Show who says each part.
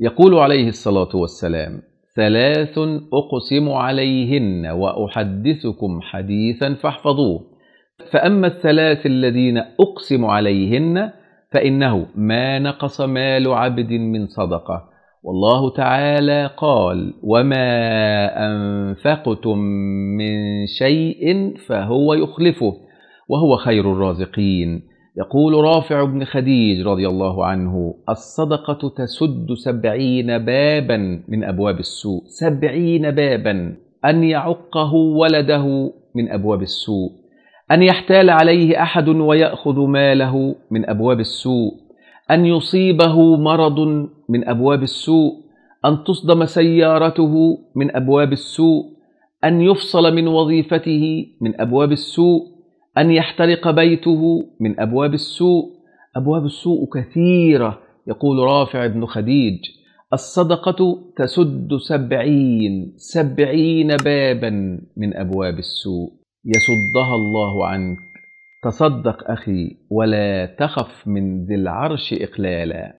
Speaker 1: يقول عليه الصلاة والسلام ثلاث أقسم عليهن وأحدثكم حديثا فاحفظوه فأما الثلاث الذين أقسم عليهن فإنه ما نقص مال عبد من صدقة والله تعالى قال وما أنفقتم من شيء فهو يخلفه وهو خير الرازقين يقول رافع بن خديج رضي الله عنه الصدقة تسد سبعين بابا من أبواب السوء سبعين بابا أن يعقه ولده من أبواب السوء أن يحتال عليه أحد ويأخذ ماله من أبواب السوء أن يصيبه مرض من أبواب السوء أن تصدم سيارته من أبواب السوء أن يفصل من وظيفته من أبواب السوء أن يحترق بيته من أبواب السوء أبواب السوء كثيرة يقول رافع بن خديج الصدقة تسد سبعين سبعين بابا من أبواب السوء يسدها الله عنك تصدق أخي ولا تخف من ذي العرش إقلالا